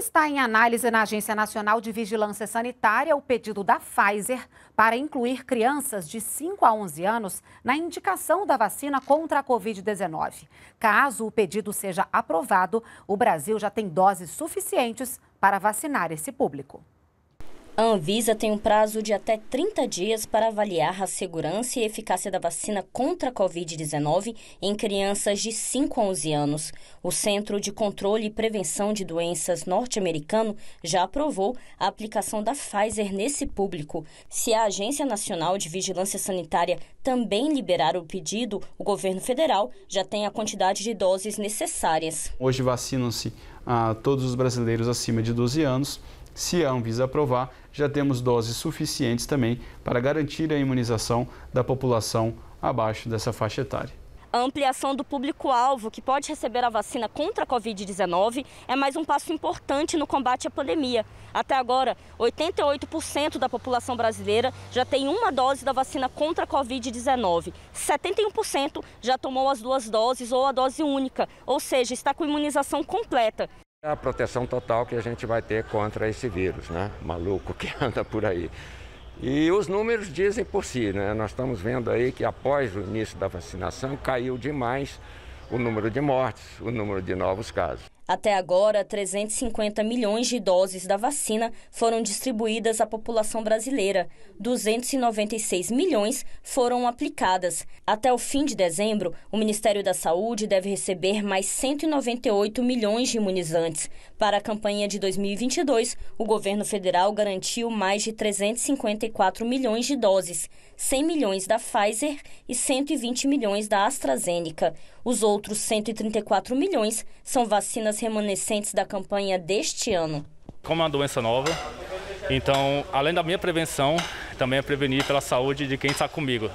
está em análise na Agência Nacional de Vigilância Sanitária o pedido da Pfizer para incluir crianças de 5 a 11 anos na indicação da vacina contra a Covid-19. Caso o pedido seja aprovado, o Brasil já tem doses suficientes para vacinar esse público. A Anvisa tem um prazo de até 30 dias para avaliar a segurança e eficácia da vacina contra a Covid-19 em crianças de 5 a 11 anos. O Centro de Controle e Prevenção de Doenças norte-americano já aprovou a aplicação da Pfizer nesse público. Se a Agência Nacional de Vigilância Sanitária também liberar o pedido, o governo federal já tem a quantidade de doses necessárias. Hoje vacinam-se a ah, todos os brasileiros acima de 12 anos se a Anvisa aprovar, já temos doses suficientes também para garantir a imunização da população abaixo dessa faixa etária. A ampliação do público-alvo que pode receber a vacina contra a Covid-19 é mais um passo importante no combate à pandemia. Até agora, 88% da população brasileira já tem uma dose da vacina contra a Covid-19. 71% já tomou as duas doses ou a dose única, ou seja, está com imunização completa. É a proteção total que a gente vai ter contra esse vírus, né? Maluco que anda por aí. E os números dizem por si, né? Nós estamos vendo aí que após o início da vacinação caiu demais o número de mortes, o número de novos casos. Até agora, 350 milhões de doses da vacina foram distribuídas à população brasileira. 296 milhões foram aplicadas. Até o fim de dezembro, o Ministério da Saúde deve receber mais 198 milhões de imunizantes. Para a campanha de 2022, o governo federal garantiu mais de 354 milhões de doses, 100 milhões da Pfizer e 120 milhões da AstraZeneca. Os outros 134 milhões são vacinas remanescentes da campanha deste ano. Como é uma doença nova, então além da minha prevenção, também é prevenir pela saúde de quem está comigo.